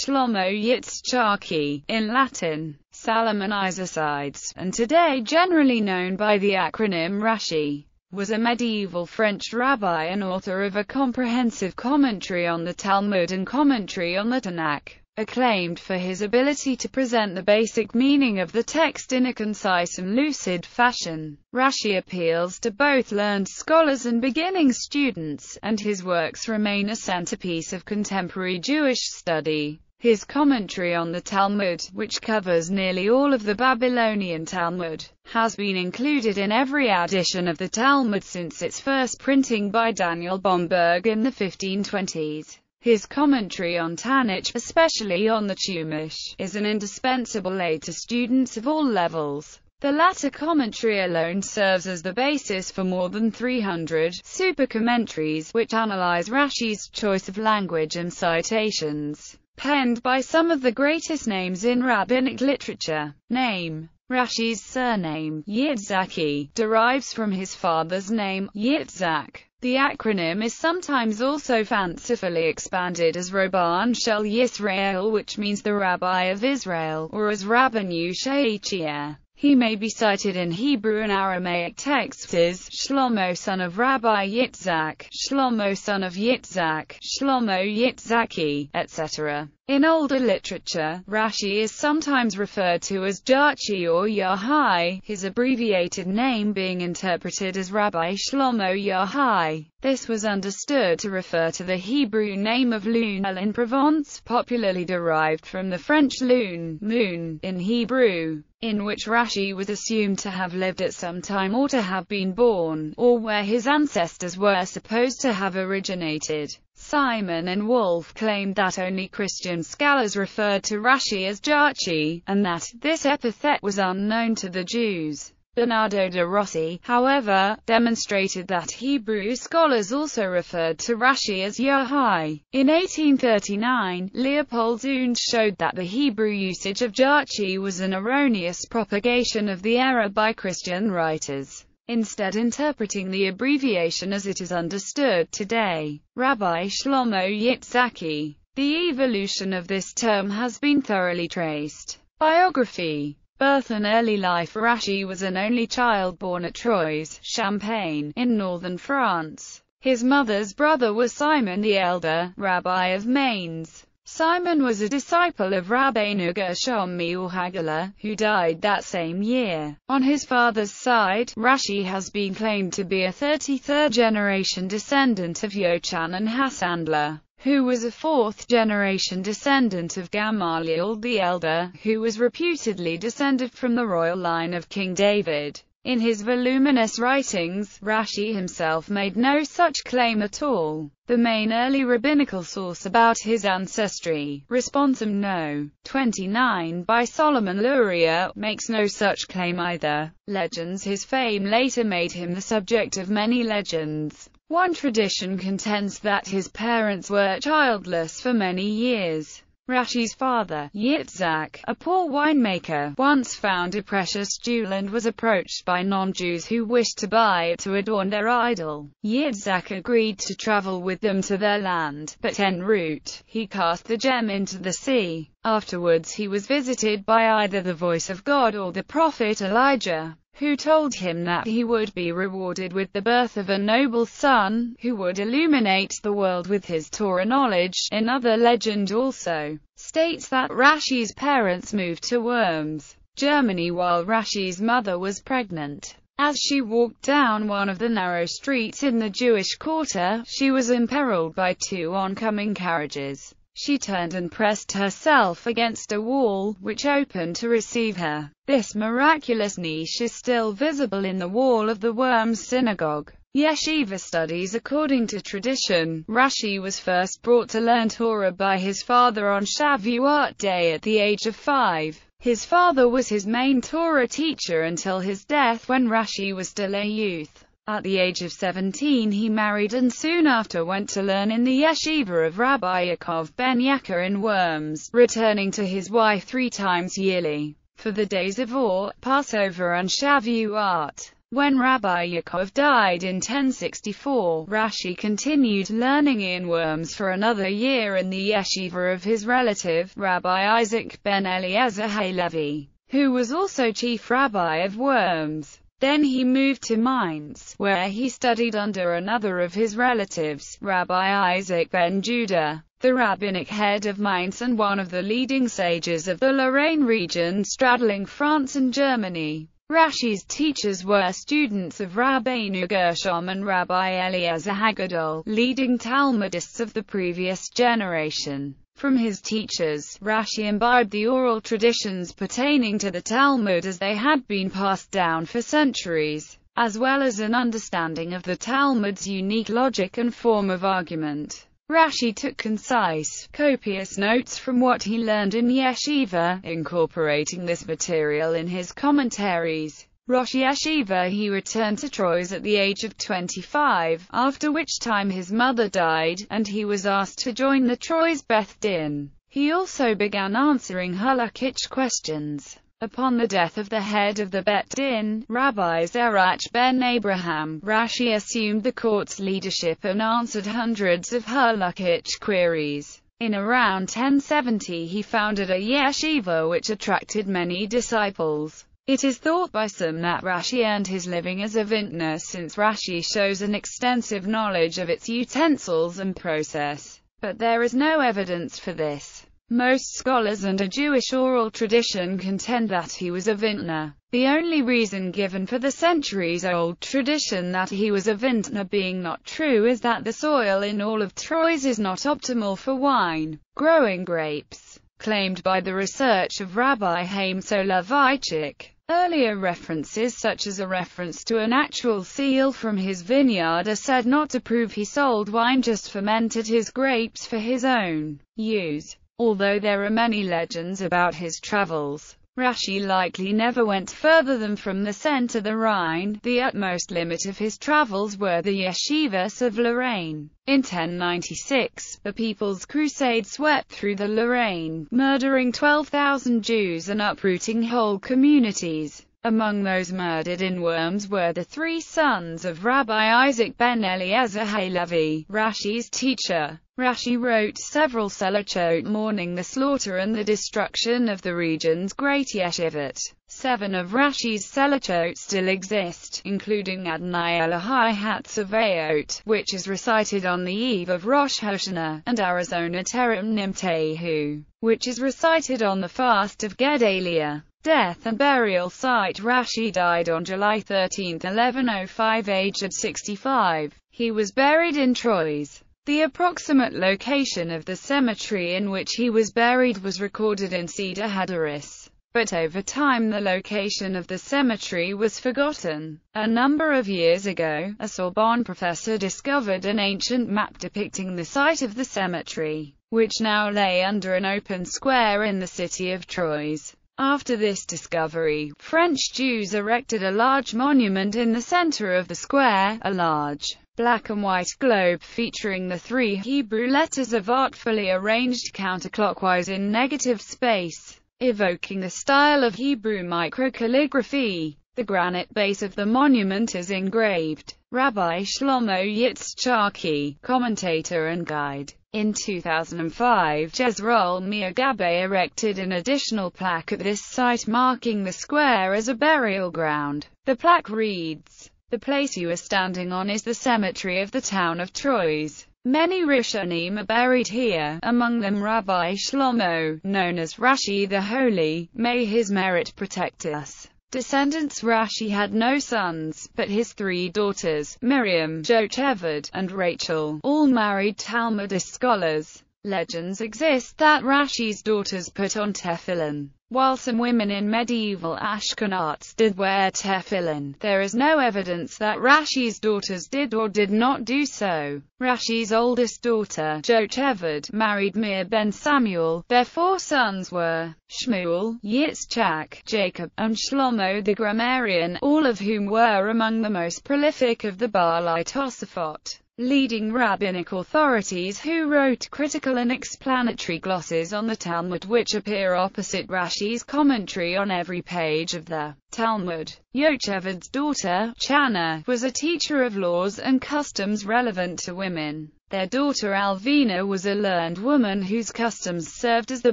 Shlomo Yitzchaki, in Latin, Salomon Isicides, and today generally known by the acronym Rashi, was a medieval French rabbi and author of a comprehensive commentary on the Talmud and commentary on the Tanakh, acclaimed for his ability to present the basic meaning of the text in a concise and lucid fashion. Rashi appeals to both learned scholars and beginning students, and his works remain a centerpiece of contemporary Jewish study. His commentary on the Talmud, which covers nearly all of the Babylonian Talmud, has been included in every edition of the Talmud since its first printing by Daniel Bomberg in the 1520s. His commentary on Tanakh, especially on the Chumash, is an indispensable aid to students of all levels. The latter commentary alone serves as the basis for more than 300 super commentaries, which analyze Rashi's choice of language and citations penned by some of the greatest names in rabbinic literature. Name Rashi's surname, Yitzhaki, derives from his father's name, Yitzhak. The acronym is sometimes also fancifully expanded as Roban Shel Yisrael which means the Rabbi of Israel, or as Rabban Yishaichiah. He may be cited in Hebrew and Aramaic texts as Shlomo son of Rabbi Yitzhak, Shlomo son of Yitzhak, Shlomo Yitzhaki, etc. In older literature, Rashi is sometimes referred to as Jarchi or Yahai, his abbreviated name being interpreted as Rabbi Shlomo Yahai. This was understood to refer to the Hebrew name of Lunel in Provence, popularly derived from the French lune, moon, in Hebrew, in which Rashi was assumed to have lived at some time or to have been born, or where his ancestors were supposed to have originated. Simon and Wolf claimed that only Christian scholars referred to Rashi as Jarchi, and that this epithet was unknown to the Jews. Bernardo de Rossi, however, demonstrated that Hebrew scholars also referred to Rashi as Yahai. In 1839, Leopold Zunz showed that the Hebrew usage of Jarchi was an erroneous propagation of the error by Christian writers instead interpreting the abbreviation as it is understood today. Rabbi Shlomo Yitzhaki. The evolution of this term has been thoroughly traced. Biography Birth and early life Rashi was an only child born at Troyes, Champagne, in northern France. His mother's brother was Simon the Elder, rabbi of Mainz. Simon was a disciple of Rabbeinu Gershom Me'ul who died that same year. On his father's side, Rashi has been claimed to be a 33rd-generation descendant of Yochanan Hassandler, who was a 4th-generation descendant of Gamaliel the Elder, who was reputedly descended from the royal line of King David. In his voluminous writings, Rashi himself made no such claim at all. The main early rabbinical source about his ancestry, Responsum no. 29 by Solomon Luria, makes no such claim either. Legends His fame later made him the subject of many legends. One tradition contends that his parents were childless for many years. Rashi's father, Yitzhak, a poor winemaker, once found a precious jewel and was approached by non-Jews who wished to buy it to adorn their idol. Yitzhak agreed to travel with them to their land, but en route, he cast the gem into the sea. Afterwards he was visited by either the voice of God or the prophet Elijah who told him that he would be rewarded with the birth of a noble son, who would illuminate the world with his Torah knowledge. Another legend also states that Rashi's parents moved to Worms, Germany while Rashi's mother was pregnant. As she walked down one of the narrow streets in the Jewish quarter, she was imperiled by two oncoming carriages. She turned and pressed herself against a wall, which opened to receive her. This miraculous niche is still visible in the wall of the Worms Synagogue. Yeshiva studies According to tradition, Rashi was first brought to learn Torah by his father on Shavuot day at the age of five. His father was his main Torah teacher until his death when Rashi was still a youth. At the age of 17 he married and soon after went to learn in the yeshiva of Rabbi Yaakov ben Yaakov in Worms, returning to his wife three times yearly, for the days of Or, Passover and Shavuot. When Rabbi Yaakov died in 1064, Rashi continued learning in Worms for another year in the yeshiva of his relative, Rabbi Isaac ben Eliezer Halevi, who was also chief rabbi of Worms. Then he moved to Mainz, where he studied under another of his relatives, Rabbi Isaac ben Judah, the rabbinic head of Mainz and one of the leading sages of the Lorraine region straddling France and Germany. Rashi's teachers were students of Rabbeinu Gershom and Rabbi Eliezer Haggadol, leading Talmudists of the previous generation. From his teachers, Rashi imbibed the oral traditions pertaining to the Talmud as they had been passed down for centuries, as well as an understanding of the Talmud's unique logic and form of argument. Rashi took concise, copious notes from what he learned in yeshiva, incorporating this material in his commentaries. Rosh Yeshiva he returned to Troyes at the age of 25, after which time his mother died, and he was asked to join the Troyes Beth Din. He also began answering halakhic questions. Upon the death of the head of the Bet Din, Rabbi Zerach ben Abraham, Rashi assumed the court's leadership and answered hundreds of halakhic queries. In around 1070 he founded a yeshiva which attracted many disciples. It is thought by some that Rashi earned his living as a vintner since Rashi shows an extensive knowledge of its utensils and process, but there is no evidence for this. Most scholars and a Jewish oral tradition contend that he was a vintner. The only reason given for the centuries-old tradition that he was a vintner being not true is that the soil in all of Troyes is not optimal for wine, growing grapes claimed by the research of Rabbi Haim Soloveitchik. Earlier references such as a reference to an actual seal from his vineyard are said not to prove he sold wine just fermented his grapes for his own use, although there are many legends about his travels. Rashi likely never went further than from the Seine to the Rhine, the utmost limit of his travels were the yeshivas of Lorraine. In 1096, the People's Crusade swept through the Lorraine, murdering 12,000 Jews and uprooting whole communities. Among those murdered in Worms were the three sons of Rabbi Isaac ben Eliezer Halevi, Rashi's teacher. Rashi wrote several selachot mourning the slaughter and the destruction of the region's great yeshivot. Seven of Rashi's selachot still exist, including Adonai Elohai Hatzavayot, which is recited on the eve of Rosh Hashanah, and Arizona Terem Nimtehu, which is recited on the fast of Gedaliah death and burial site Rashi died on July 13, 1105 aged 65. He was buried in Troyes. The approximate location of the cemetery in which he was buried was recorded in Cedar Hadaris, but over time the location of the cemetery was forgotten. A number of years ago, a Sorbonne professor discovered an ancient map depicting the site of the cemetery, which now lay under an open square in the city of Troyes. After this discovery, French Jews erected a large monument in the center of the square, a large black and white globe featuring the three Hebrew letters of artfully arranged counterclockwise in negative space, evoking the style of Hebrew microcalligraphy. The granite base of the monument is engraved. Rabbi Shlomo Yitzchaki, commentator and guide, in 2005 Jezreel Miagabe erected an additional plaque at this site marking the square as a burial ground. The plaque reads, The place you are standing on is the cemetery of the town of Troyes. Many Rishonim are buried here, among them Rabbi Shlomo, known as Rashi the Holy, may his merit protect us descendants Rashi had no sons, but his three daughters, Miriam, Jocheved, and Rachel, all married Talmudist scholars. Legends exist that Rashi's daughters put on tefillin while some women in medieval Ashkenaz did wear tefillin, there is no evidence that Rashi's daughters did or did not do so. Rashi's oldest daughter, Jocheved, married Mir ben Samuel. Their four sons were Shmuel, Yitzchak, Jacob, and Shlomo the grammarian, all of whom were among the most prolific of the Baalai Tosafot leading rabbinic authorities who wrote critical and explanatory glosses on the Talmud which appear opposite Rashi. Rashi's commentary on every page of the Talmud. Yocheved's daughter, Chana, was a teacher of laws and customs relevant to women. Their daughter Alvina was a learned woman whose customs served as the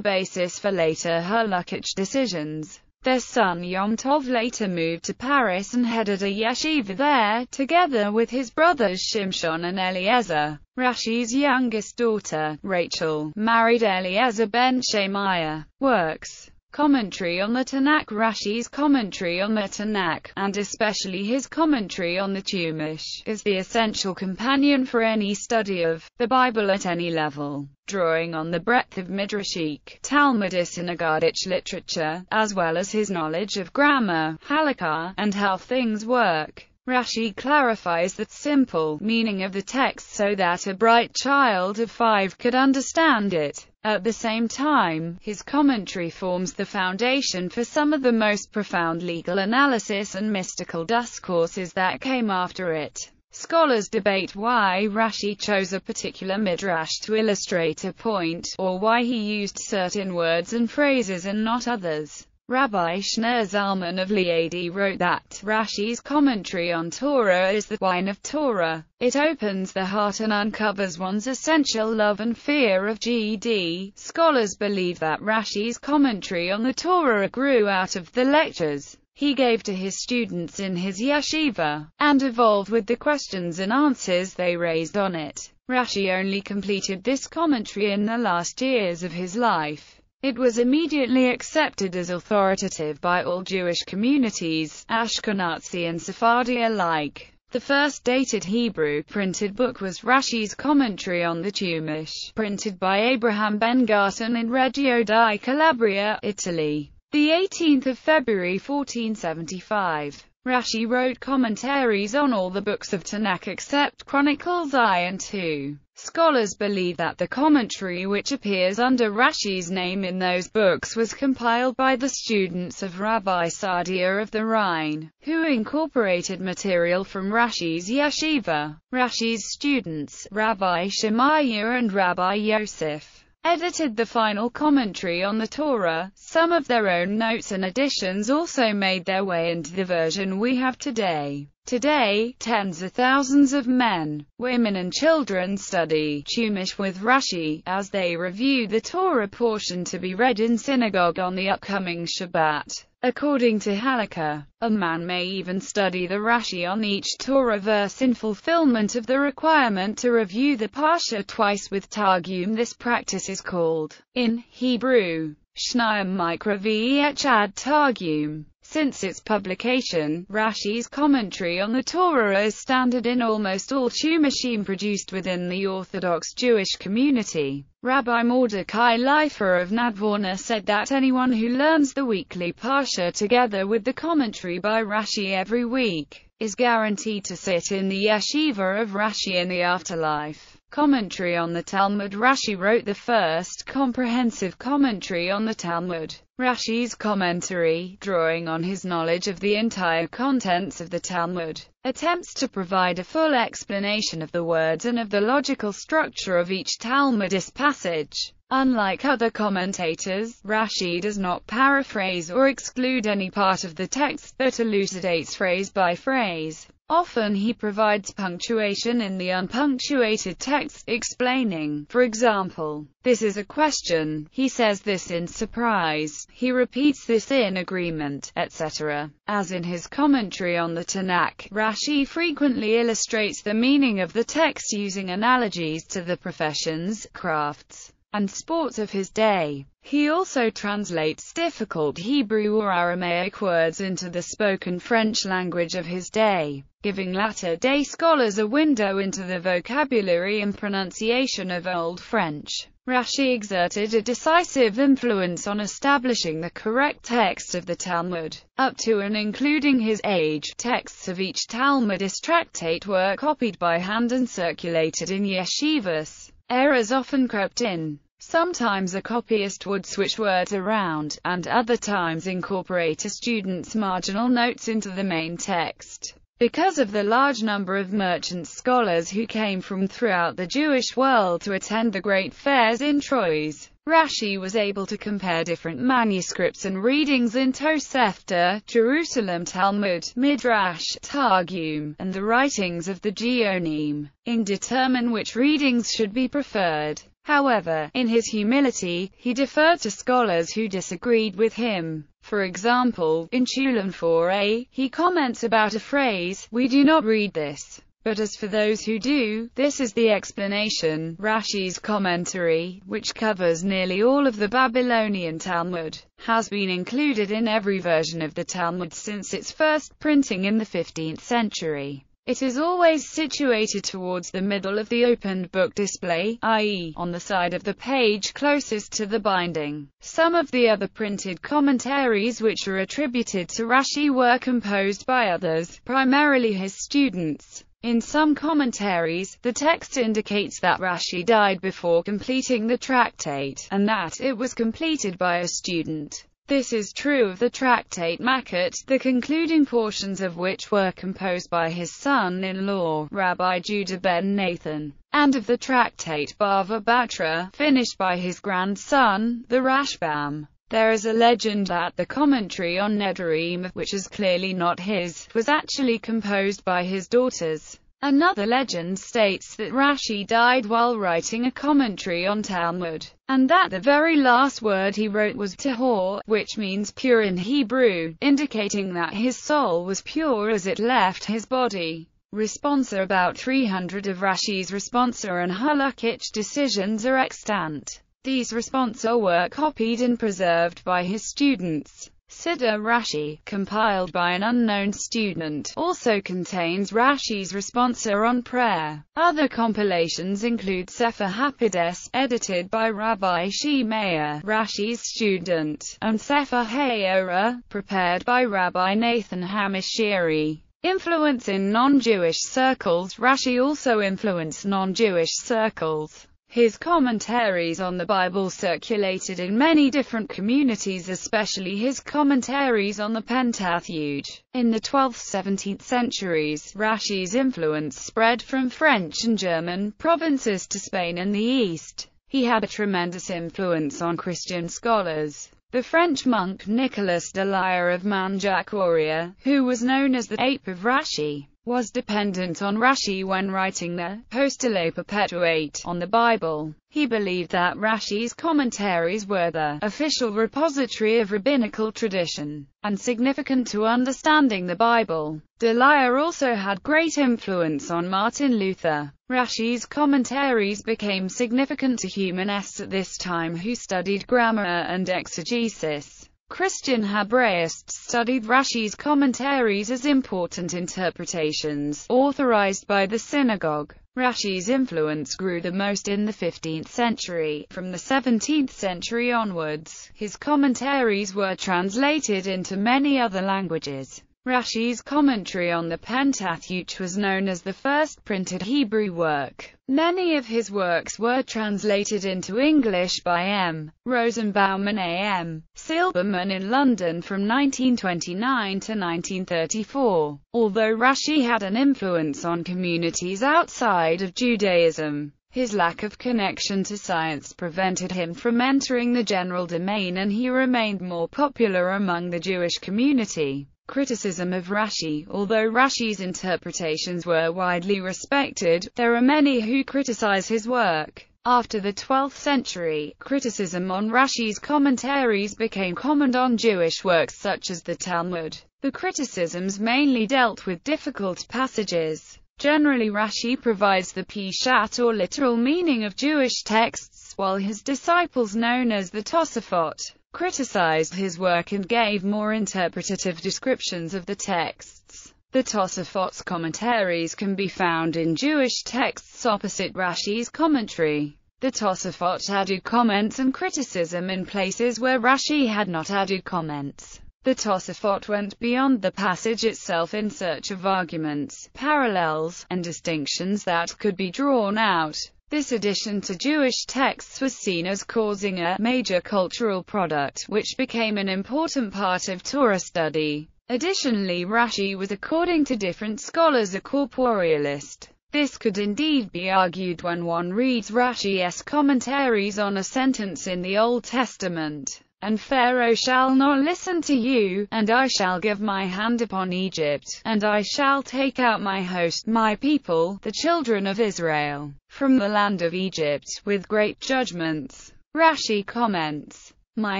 basis for later halachic decisions. Their son Yom Tov later moved to Paris and headed a yeshiva there, together with his brothers Shimshon and Eliezer. Rashi's youngest daughter, Rachel, married Eliezer ben Shemaiah. Works commentary on the Tanakh, Rashi's commentary on the Tanakh, and especially his commentary on the Chumash, is the essential companion for any study of the Bible at any level. Drawing on the breadth of Midrashic, Talmudic and Agadic literature, as well as his knowledge of grammar, halakha, and how things work, Rashi clarifies the simple meaning of the text so that a bright child of five could understand it. At the same time, his commentary forms the foundation for some of the most profound legal analysis and mystical discourses that came after it. Scholars debate why Rashi chose a particular midrash to illustrate a point, or why he used certain words and phrases and not others. Rabbi Schneur Zalman of Liadi wrote that Rashi's commentary on Torah is the wine of Torah. It opens the heart and uncovers one's essential love and fear of GD. Scholars believe that Rashi's commentary on the Torah grew out of the lectures he gave to his students in his yeshiva, and evolved with the questions and answers they raised on it. Rashi only completed this commentary in the last years of his life. It was immediately accepted as authoritative by all Jewish communities, Ashkenazi and Sephardi alike. The first dated Hebrew printed book was Rashi's commentary on the Talmud, printed by Abraham ben Garten in Reggio di Calabria, Italy, the 18th of February 1475. Rashi wrote commentaries on all the books of Tanakh except Chronicles I and II. Scholars believe that the commentary which appears under Rashi's name in those books was compiled by the students of Rabbi Sadia of the Rhine, who incorporated material from Rashi's yeshiva. Rashi's students, Rabbi Shemaya and Rabbi Yosef, edited the final commentary on the Torah. Some of their own notes and additions also made their way into the version we have today. Today, tens of thousands of men, women and children study Chumash with Rashi, as they review the Torah portion to be read in synagogue on the upcoming Shabbat. According to Halakha, a man may even study the Rashi on each Torah verse in fulfillment of the requirement to review the Parsha twice with Targum. This practice is called, in Hebrew, shnayim Mikra V'ech Targum. Since its publication, Rashi's commentary on the Torah is standard in almost all machine produced within the Orthodox Jewish community. Rabbi Mordecai Leifer of Nadvorna said that anyone who learns the weekly Parsha together with the commentary by Rashi every week, is guaranteed to sit in the yeshiva of Rashi in the afterlife. Commentary on the Talmud Rashi wrote the first comprehensive commentary on the Talmud. Rashi's commentary, drawing on his knowledge of the entire contents of the Talmud, attempts to provide a full explanation of the words and of the logical structure of each Talmudic passage. Unlike other commentators, Rashi does not paraphrase or exclude any part of the text, but elucidates phrase by phrase. Often he provides punctuation in the unpunctuated text, explaining, for example, this is a question, he says this in surprise, he repeats this in agreement, etc. As in his commentary on the Tanakh, Rashi frequently illustrates the meaning of the text using analogies to the professions, crafts, and sports of his day. He also translates difficult Hebrew or Aramaic words into the spoken French language of his day, giving latter-day scholars a window into the vocabulary and pronunciation of Old French. Rashi exerted a decisive influence on establishing the correct text of the Talmud, up to and including his age. Texts of each Talmudist tractate were copied by hand and circulated in yeshivas. Errors often crept in. Sometimes a copyist would switch words around, and other times incorporate a student's marginal notes into the main text. Because of the large number of merchant scholars who came from throughout the Jewish world to attend the great fairs in Troyes, Rashi was able to compare different manuscripts and readings in Tosefta, Jerusalem Talmud, Midrash, Targum, and the writings of the Geonim, and determine which readings should be preferred. However, in his humility, he deferred to scholars who disagreed with him. For example, in Chulun 4a, he comments about a phrase, we do not read this. But as for those who do, this is the explanation, Rashi's commentary, which covers nearly all of the Babylonian Talmud, has been included in every version of the Talmud since its first printing in the 15th century. It is always situated towards the middle of the opened book display, i.e., on the side of the page closest to the binding. Some of the other printed commentaries which are attributed to Rashi were composed by others, primarily his students. In some commentaries, the text indicates that Rashi died before completing the tractate, and that it was completed by a student. This is true of the tractate Makkot, the concluding portions of which were composed by his son-in-law, Rabbi Judah ben Nathan, and of the tractate Bava Batra, finished by his grandson, the Rashbam. There is a legend that the commentary on Nedarim, which is clearly not his, was actually composed by his daughters. Another legend states that Rashi died while writing a commentary on Talmud, and that the very last word he wrote was tahor, which means pure in Hebrew, indicating that his soul was pure as it left his body. Responsa About 300 of Rashi's responsa and halakhic decisions are extant. These responsa were copied and preserved by his students. Siddha Rashi, compiled by an unknown student, also contains Rashi's responsa on prayer. Other compilations include Sefer Hapides, edited by Rabbi Shemaiah, Rashi's student, and Sefer Hayora, prepared by Rabbi Nathan Hamishiri. Influence in non-Jewish circles Rashi also influenced non-Jewish circles. His commentaries on the Bible circulated in many different communities especially his commentaries on the Pentateuch. In the 12th-17th centuries, Rashi's influence spread from French and German provinces to Spain and the East. He had a tremendous influence on Christian scholars. The French monk Nicolas de Lyre of Manjacouria, who was known as the Ape of Rashi, was dependent on Rashi when writing the Postile Perpetuate on the Bible. He believed that Rashi's commentaries were the official repository of rabbinical tradition, and significant to understanding the Bible. Delia also had great influence on Martin Luther. Rashi's commentaries became significant to humanists at this time who studied grammar and exegesis. Christian Hebraists studied Rashi's commentaries as important interpretations, authorized by the synagogue. Rashi's influence grew the most in the 15th century. From the 17th century onwards, his commentaries were translated into many other languages. Rashi's commentary on the Pentateuch was known as the first printed Hebrew work. Many of his works were translated into English by M. Rosenbaum and A. M. Silberman in London from 1929 to 1934, although Rashi had an influence on communities outside of Judaism. His lack of connection to science prevented him from entering the general domain and he remained more popular among the Jewish community criticism of Rashi. Although Rashi's interpretations were widely respected, there are many who criticize his work. After the 12th century, criticism on Rashi's commentaries became common on Jewish works such as the Talmud. The criticisms mainly dealt with difficult passages. Generally Rashi provides the Peshat or literal meaning of Jewish texts, while his disciples known as the Tosafot criticized his work and gave more interpretative descriptions of the texts. The Tosafot's commentaries can be found in Jewish texts opposite Rashi's commentary. The Tosafot added comments and criticism in places where Rashi had not added comments. The Tosafot went beyond the passage itself in search of arguments, parallels, and distinctions that could be drawn out. This addition to Jewish texts was seen as causing a major cultural product, which became an important part of Torah study. Additionally Rashi was according to different scholars a corporealist. This could indeed be argued when one reads Rashi's commentaries on a sentence in the Old Testament. And Pharaoh shall not listen to you, and I shall give my hand upon Egypt, and I shall take out my host, my people, the children of Israel, from the land of Egypt, with great judgments. Rashi comments, my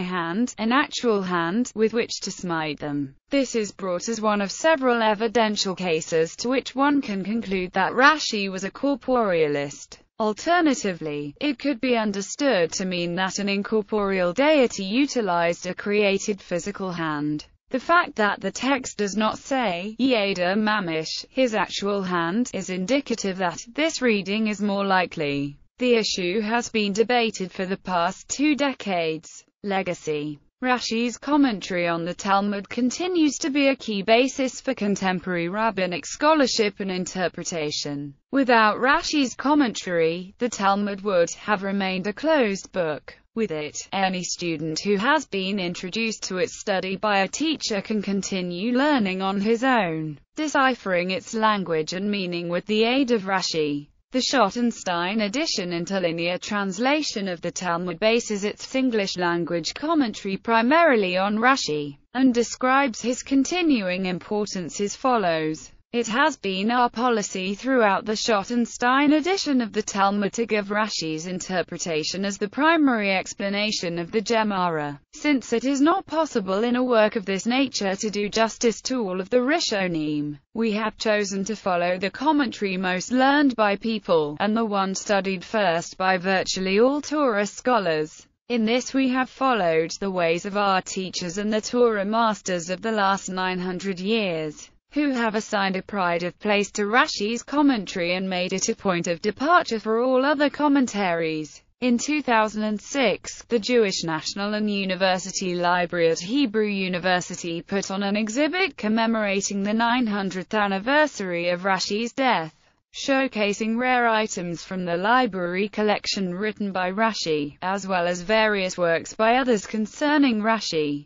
hand, an actual hand, with which to smite them. This is brought as one of several evidential cases to which one can conclude that Rashi was a corporealist. Alternatively, it could be understood to mean that an incorporeal deity utilized a created physical hand. The fact that the text does not say, Yeada Mamish, his actual hand, is indicative that this reading is more likely. The issue has been debated for the past two decades. Legacy Rashi's commentary on the Talmud continues to be a key basis for contemporary rabbinic scholarship and interpretation. Without Rashi's commentary, the Talmud would have remained a closed book. With it, any student who has been introduced to its study by a teacher can continue learning on his own, deciphering its language and meaning with the aid of Rashi. The Schottenstein edition interlinear translation of the Talmud bases its English-language commentary primarily on Rashi, and describes his continuing importance as follows. It has been our policy throughout the Schottenstein edition of the Talmud to give Rashi's interpretation as the primary explanation of the Gemara, since it is not possible in a work of this nature to do justice to all of the Rishonim. We have chosen to follow the commentary most learned by people, and the one studied first by virtually all Torah scholars. In this we have followed the ways of our teachers and the Torah masters of the last 900 years who have assigned a pride of place to Rashi's commentary and made it a point of departure for all other commentaries. In 2006, the Jewish National and University Library at Hebrew University put on an exhibit commemorating the 900th anniversary of Rashi's death, showcasing rare items from the library collection written by Rashi, as well as various works by others concerning Rashi.